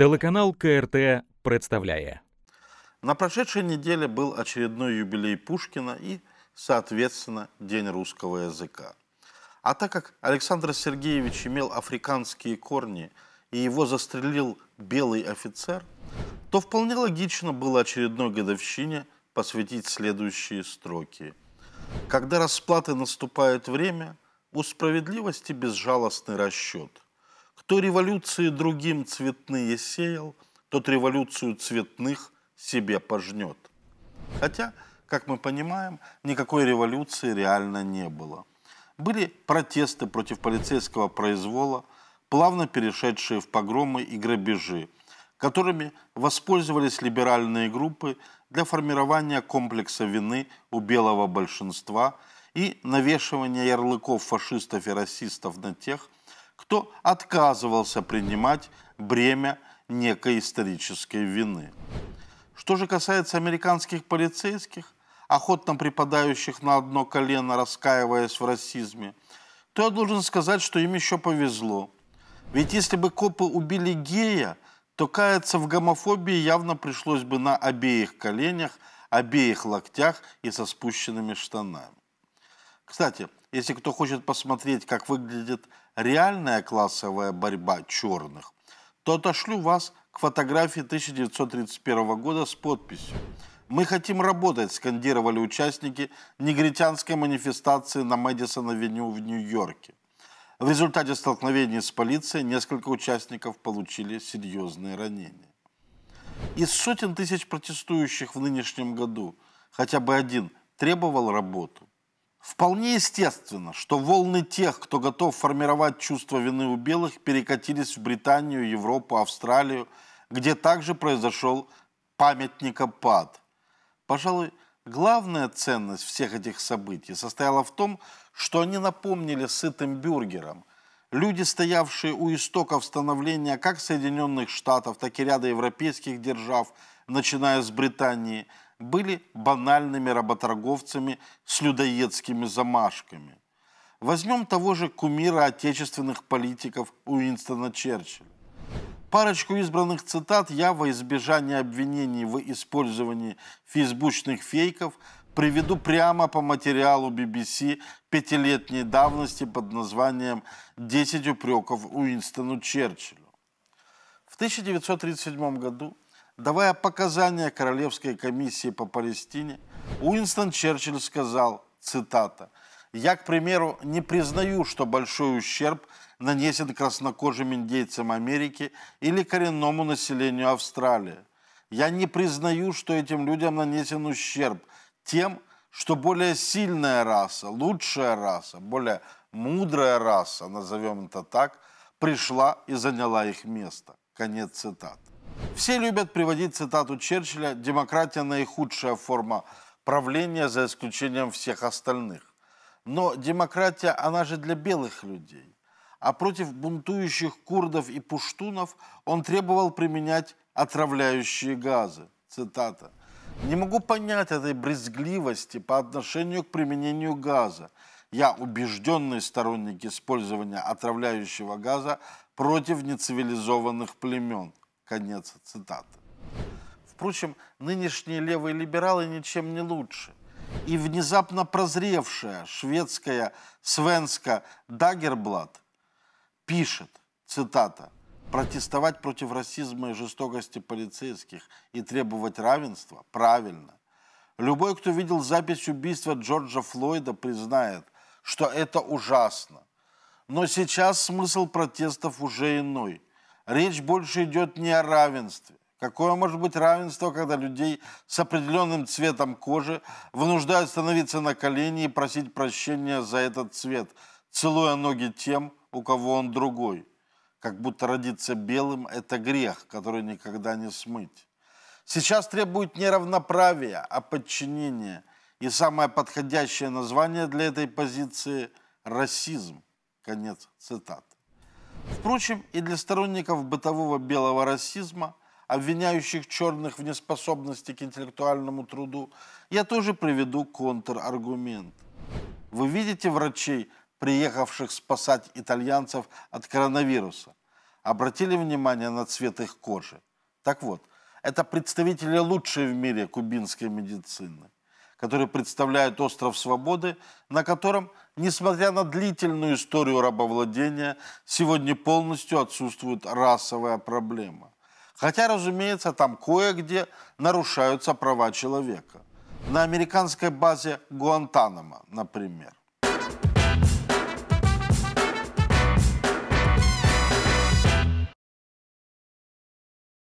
Телеканал КРТ представляет. На прошедшей неделе был очередной юбилей Пушкина и, соответственно, День русского языка. А так как Александр Сергеевич имел африканские корни и его застрелил белый офицер, то вполне логично было очередной годовщине посвятить следующие строки. Когда расплаты наступает время, у справедливости безжалостный расчет – то революции другим цветные сеял, тот революцию цветных себе пожнет. Хотя, как мы понимаем, никакой революции реально не было. Были протесты против полицейского произвола, плавно перешедшие в погромы и грабежи, которыми воспользовались либеральные группы для формирования комплекса вины у белого большинства и навешивания ярлыков фашистов и расистов на тех, кто отказывался принимать бремя некой исторической вины. Что же касается американских полицейских, охотно припадающих на одно колено, раскаиваясь в расизме, то я должен сказать, что им еще повезло. Ведь если бы копы убили гея, то каяться в гомофобии явно пришлось бы на обеих коленях, обеих локтях и со спущенными штанами. Кстати, если кто хочет посмотреть, как выглядит реальная классовая борьба черных, то отошлю вас к фотографии 1931 года с подписью «Мы хотим работать», скандировали участники негритянской манифестации на Мэдисон-авеню в Нью-Йорке. В результате столкновений с полицией несколько участников получили серьезные ранения. Из сотен тысяч протестующих в нынешнем году хотя бы один требовал работу. Вполне естественно, что волны тех, кто готов формировать чувство вины у белых, перекатились в Британию, Европу, Австралию, где также произошел памятникопад. Пожалуй, главная ценность всех этих событий состояла в том, что они напомнили сытым бюргерам. Люди, стоявшие у истоков становления как Соединенных Штатов, так и ряда европейских держав, начиная с Британии – были банальными работорговцами с людоедскими замашками. Возьмем того же кумира отечественных политиков Уинстона Черчилля. Парочку избранных цитат я во избежание обвинений в использовании фейсбучных фейков приведу прямо по материалу BBC пятилетней давности под названием «10 упреков Уинстону Черчиллю». В 1937 году Давая показания Королевской комиссии по Палестине, Уинстон Черчилль сказал, цитата, «Я, к примеру, не признаю, что большой ущерб нанесен краснокожим индейцам Америки или коренному населению Австралии. Я не признаю, что этим людям нанесен ущерб тем, что более сильная раса, лучшая раса, более мудрая раса, назовем это так, пришла и заняла их место». Конец цитаты. Все любят приводить цитату Черчилля «Демократия – наихудшая форма правления, за исключением всех остальных». Но демократия, она же для белых людей. А против бунтующих курдов и пуштунов он требовал применять отравляющие газы. Цитата. «Не могу понять этой брезгливости по отношению к применению газа. Я убежденный сторонник использования отравляющего газа против нецивилизованных племен. Конец цитаты. Впрочем, нынешние левые либералы ничем не лучше. И внезапно прозревшая шведская Свенска Дагерблад пишет, цитата, «Протестовать против расизма и жестокости полицейских и требовать равенства – правильно. Любой, кто видел запись убийства Джорджа Флойда, признает, что это ужасно. Но сейчас смысл протестов уже иной – Речь больше идет не о равенстве. Какое может быть равенство, когда людей с определенным цветом кожи вынуждают становиться на колени и просить прощения за этот цвет, целуя ноги тем, у кого он другой? Как будто родиться белым – это грех, который никогда не смыть. Сейчас требует не равноправия, а подчинения. И самое подходящее название для этой позиции – расизм. Конец цитат. Впрочем, и для сторонников бытового белого расизма, обвиняющих черных в неспособности к интеллектуальному труду, я тоже приведу контраргумент. Вы видите врачей, приехавших спасать итальянцев от коронавируса? Обратили внимание на цвет их кожи? Так вот, это представители лучшей в мире кубинской медицины которые представляют остров свободы, на котором, несмотря на длительную историю рабовладения, сегодня полностью отсутствует расовая проблема. Хотя, разумеется, там кое-где нарушаются права человека. На американской базе Гуантанамо, например.